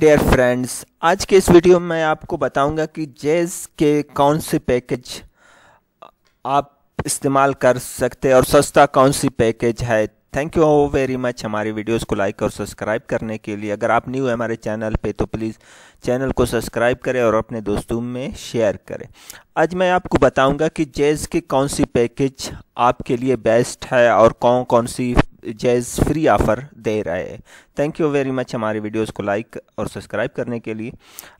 dear friends आज के इस वीडियो में मैं आपको बताऊंगा कि जेज के कौन से पैकेज आप इस्तेमाल कर सकते हैं और सस्ता कौन सी पैकेज है थैंक यू वेरी मच हमारी वीडियोस को लाइक और सब्सक्राइब करने के लिए अगर आप न्यू है हमारे चैनल पे तो प्लीज़ चैनल को सब्सक्राइब करें और अपने दोस्तों में शेयर करें आज मैं आपको बताऊंगा कि जेज के कौन सी पैकेज आपके लिए बेस्ट है और कौन कौन सी जैज़ फ्री ऑफ़र दे रहा है थैंक यू वेरी मच हमारी वीडियोस को लाइक और सब्सक्राइब करने के लिए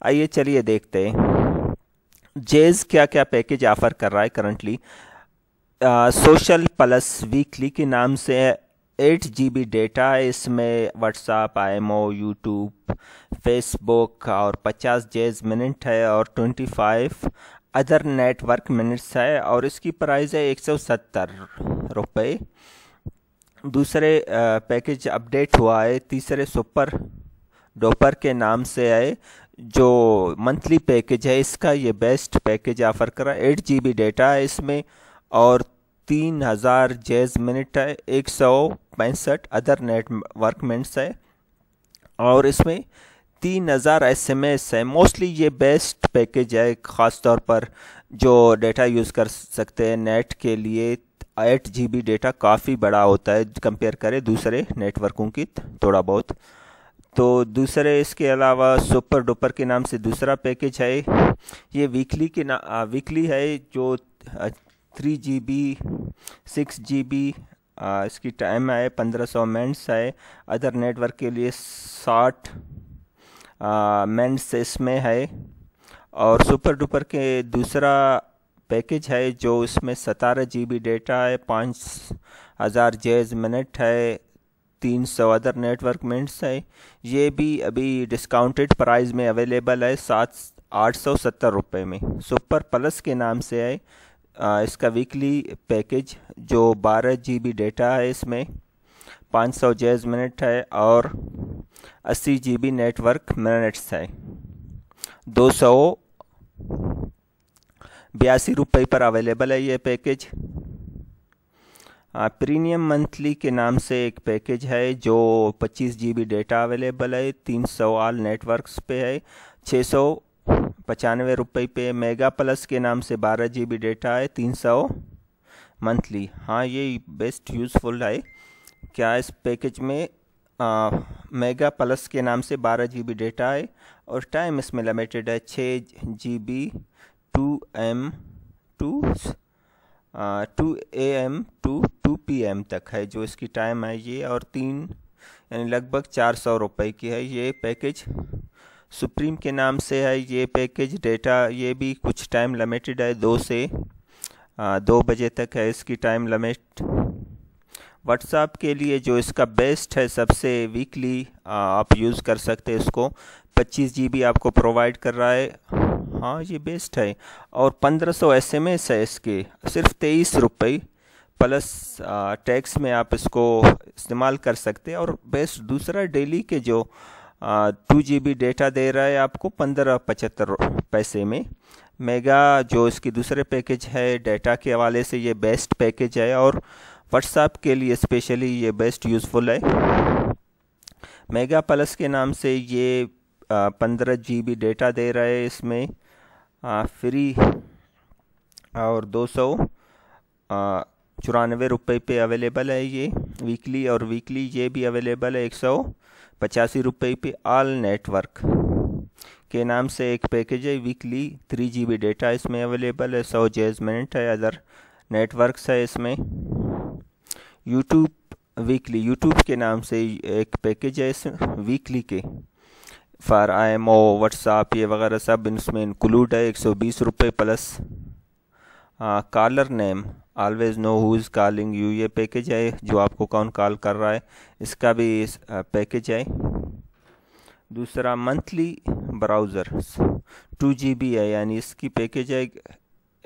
आइए चलिए देखते हैं जैज़ क्या क्या पैकेज ऑफ़र कर रहा है करंटली सोशल प्लस वीकली के नाम से एट जी बी डेटा है इसमें WhatsApp I M O YouTube Facebook और पचास जेज मिनट है और twenty five other network minutes है और इसकी प्राइस है एक सौ सत्तर रुपये दूसरे पैकेज अपडेट हुआ है तीसरे सुपर डोपर के नाम से आए जो मंथली पैकेज है इसका ये बेस्ट पैकेज ऑफ़र करा एट जी बी डेटा है इसमें और तीन हज़ार जेज मिनट है एक सौ पैंसठ अदर नेटवर्क मिनट्स है और इसमें तीन हज़ार एस एम एस है मोस्टली ये बेस्ट पैकेज है ख़ास तौर पर जो डेटा यूज़ कर सकते हैं नेट के लिए एट जी बी डेटा काफ़ी बड़ा होता है कंपेयर करें दूसरे नेटवर्कों की थोड़ा बहुत तो दूसरे इसके अलावा सुपर डुपर के नाम से दूसरा पैकेज है ये वीकली के ना वीकली है जो three G B six G B इसकी टाइम है पंद्रह सौ मिनट्स है अदर नेटवर्क के लिए साठ मिनट्स इसमें है और सुपर डुपर के दूसरा पैकेज है जो इसमें सतारह जी बी डेटा है पाँच हज़ार जेज मिनट है तीन सौ अदर नेटवर्क मिनट्स है ये भी अभी डिस्काउंटेड प्राइस में अवेलेबल है सात आठ सौ सत्तर रुपये में सुपर प्लस के नाम से है आ, इसका वीकली पैकेज जो बारह जी बी डेटा है इसमें पाँच सौ जेज मिनट है और अस्सी जी बी नेटवर्क मिनट्स है दो सौ बयासी रुपये पर अवेलेबल है ये पैकेज प्रीमियम मंथली के नाम से एक पैकेज है जो 25 जीबी डेटा अवेलेबल है 300 आल नेटवर्क्स पे है छः सौ पचानवे रुपये पे मेगा प्लस के नाम से 12 जीबी डेटा है 300 मंथली हाँ ये बेस्ट यूज़फुल है क्या इस पैकेज में आ, मेगा प्लस के नाम से 12 जीबी डेटा है और टाइम इसमें लिमिटेड है छः B to M to two A M to two P M तक है जो इसकी टाइम है ये और तीन यानी लगभग चार सौ रुपये की है ये पैकेज सुप्रीम के नाम से है ये पैकेज डेटा ये भी कुछ टाइम लिमिटेड है दो से आ, uh, दो बजे तक है इसकी टाइम लिमिट व्हाट्सएप के लिए जो इसका बेस्ट है सबसे वीकली uh, आप यूज़ कर सकते हैं इसको पच्चीस जी आपको प्रोवाइड कर रहा है हाँ ये बेस्ट है और पंद्रह सौ एस एम एस है इसके सिर्फ तेईस रुपये प्लस टैक्स में आप इसको इस्तेमाल कर सकते हैं और बेस्ट दूसरा डेली के जो टू जी बी डेटा दे रहा है आपको पंद्रह पचहत्तर पैसे में मेगा जो इसकी दूसरे पैकेज है डेटा के हवाले से ये बेस्ट पैकेज है और व्हाट्सएप के लिए स्पेशली ये बेस्ट यूज़फुल है मेगा प्लस के नाम से ये पंद्रह जी बी डेटा दे रहा है इसमें फ्री और दो सौ चौरानवे रुपये पे अवेलेबल है ये वीकली और वीकली ये भी अवेलेबल है एक सौ पचासी रुपये पे ऑल नेटवर्क के नाम से एक पैकेज है weekly three G B data इसमें अवेलेबल है सौ जेज मिनट है अदर नेटवर्क्स है इसमें यूट्यूब वीकली यूट्यूब के नाम से एक पैकेज है इस वीकली के for I M O WhatsApp ये वगैरह सब इसमें इंक्लूड है एक सौ बीस रुपये plus caller name always know who is calling you ये पैकेज है जो आपको कौन कॉल कर रहा है इसका भी पैकेज है दूसरा monthly browser two G B है यानी इसकी पैकेज है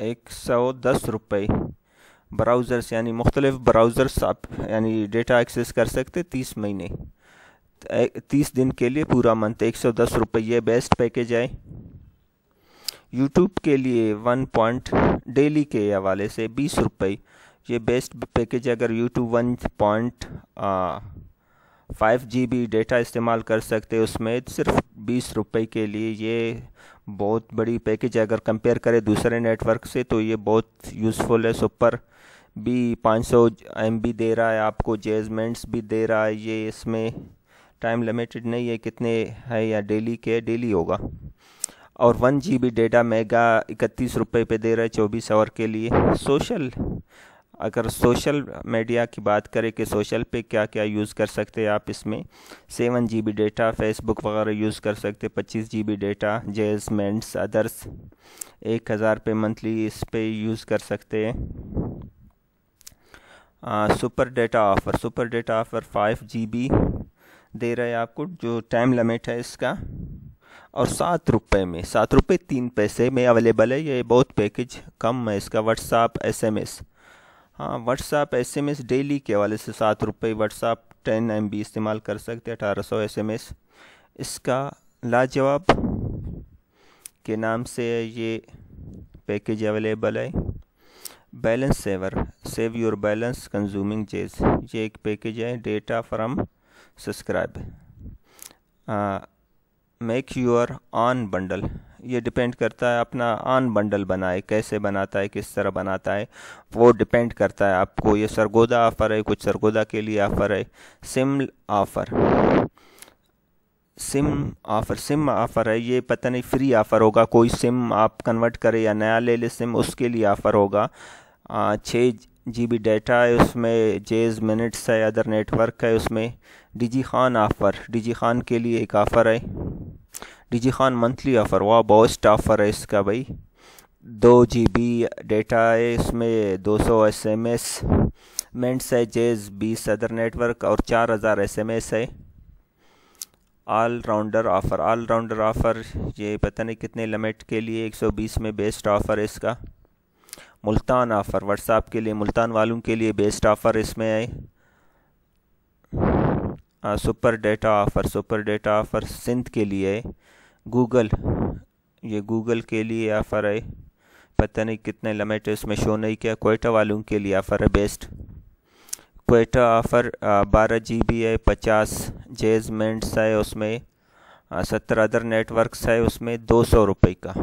एक सौ दस रुपये ब्राउज़र्स यानी मुख्तलिफ ब्राउज़र्स आप यानी डेटा एक्सेस कर सकते तीस महीने तीस दिन के लिए पूरा मंथ एक सौ दस रुपये बेस्ट पैकेज है यूट्यूब के लिए वन पॉइंट डेली के हवाले से बीस रुपये ये बेस्ट पैकेज अगर YouTube one point five G B data इस्तेमाल कर सकते हैं उसमें सिर्फ बीस रुपये के लिए ये बहुत बड़ी पैकेज अगर कंपेयर करें दूसरे नेटवर्क से तो ये बहुत यूज़फुल है सुपर भी पाँच सौ एम दे रहा है आपको जेजमेंट्स भी दे रहा है ये इसमें टाइम लिमिटेड नहीं है कितने है या डेली के डेली होगा और one G B data mega इकतीस रुपये पे दे रहा है चौबीस आवर के लिए सोशल अगर सोशल मीडिया की बात करें कि सोशल पे क्या क्या यूज़ कर सकते हैं आप इसमें seven G B data Facebook वगैरह यूज़ कर सकते पच्चीस जी बी डेटा जेजमेंट्स अदर्स एक हज़ार पे मंथली इस पे यूज़ कर सकते हैं super data offer super data offer five G B दे रहे हैं आपको जो टाइम लिमिट है इसका और सात रुपये में सात रुपये तीन पैसे में अवेलेबल है ये बहुत पैकेज कम है इसका व्हाट्सअप एस एम एस हाँ WhatsApp S M S daily के हवाले से सात रुपये व्हाट्सअप टेन एम बी इस्तेमाल कर सकते हैं अठारह सौ एस एम एस इसका लाजवाब के नाम से ये पैकेज अवेलेबल है balance saver save your balance consuming Jazz ये एक पैकेज है data from subscribe make your on bundle ये डिपेंड करता है अपना ऑन बंडल बनाए कैसे बनाता है किस तरह बनाता है वो डिपेंड करता है आपको ये सरगोदा ऑफ़र है कुछ सरगोदा के लिए ऑफ़र है SIM offer SIM offer SIM offer है ये पता नहीं फ्री ऑफ़र होगा कोई सिम आप कन्वर्ट करें या नया ले ले सिम उसके लिए ऑफ़र होगा छः जी बी डाटा है उसमें जेज मिनट्स है अदर नेटवर्क है उसमें D G Khan offer D G Khan के लिए एक ऑफ़र है D G Khan monthly offer वाह बोस्ट ऑफ़र है इसका भाई दो जी बी डेटा है इसमें दो सौ एस एम एस मेंट्स है जेज बीस अदर नेटवर्क और चार हज़ार एस एम एस है all rounder offer all rounder offer ये पता नहीं कितने लिमिट के लिए एक सौ बीस में बेस्ट ऑफ़र है इसका मुल्तान ऑफ़र व्हाट्सएप के लिए मुल्तान वालों के लिए बेस्ट ऑफ़र इसमें है super data offer super data offer Sindh के लिए है गूगल ये गूगल के लिए ऑफ़र है पता नहीं कितने लिमिट है उसमें शो नहीं किया कोयटा वालों के लिए ऑफ़र है बेस्ट कोयटा ऑफ़र बारह जी बी है पचास जेजमेंट्स है उसमें सत्तर अदर नेटवर्क्स है उसमें दो सौ रुपये का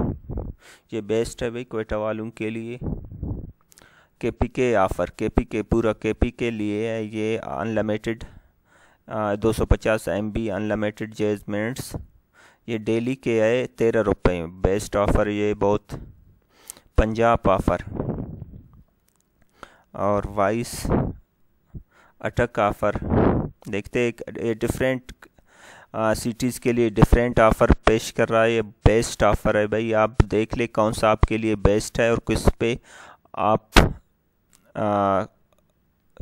ये बेस्ट है भाई कोयटा वालों के लिए के पी के ऑफ़र के पी के पूरा के पी के लिए है ये अनलिमिटेड दो सौ पचास एम बी अनलिमिटेड जेजमेंट्स ये डेली के है तेरह रुपये बेस्ट ऑफ़र ये बहुत पंजाब ऑफ़र और वाइस अटक ऑफ़र देखते एक डिफरेंट सिटीज़ के लिए डिफरेंट ऑफ़र पेश कर रहा है ये बेस्ट ऑफ़र है भाई आप देख ले कौन सा आपके लिए बेस्ट है और किस पे आप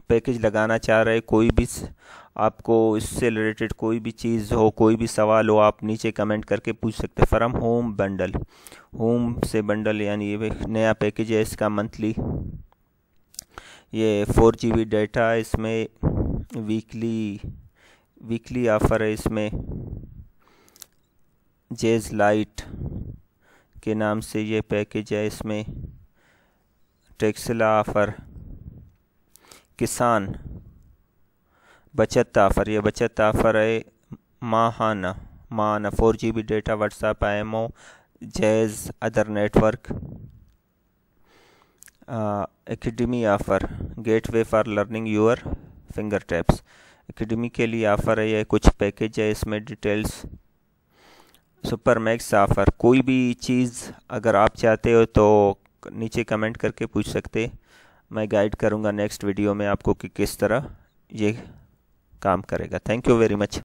पैकेज लगाना चाह रहे कोई भी आपको इससे रिलेटेड कोई भी चीज़ हो कोई भी सवाल हो आप नीचे कमेंट करके पूछ सकते हैं फ्रॉम होम बंडल होम से बंडल यानी ये नया पैकेज है इसका मंथली ये फोर जी बी डाटा इसमें वीकली वीकली ऑफ़र है इसमें जेज लाइट के नाम से ये पैकेज है इसमें टेक्सला ऑफ़र किसान बचत ऑफ़र ये बचत ऑफ़र है माहाना माहाना four G B data WhatsApp I M O Jazz other network academy offer gateway for learning your finger taps academy के लिए ऑफ़र है या कुछ पैकेज है इसमें डिटेल्स सुपर मैक्स ऑफ़र कोई भी चीज़ अगर आप चाहते हो तो नीचे कमेंट करके पूछ सकते मैं गाइड करूँगा नेक्स्ट वीडियो में आपको कि किस तरह ये काम करेगा थैंक यू वेरी मच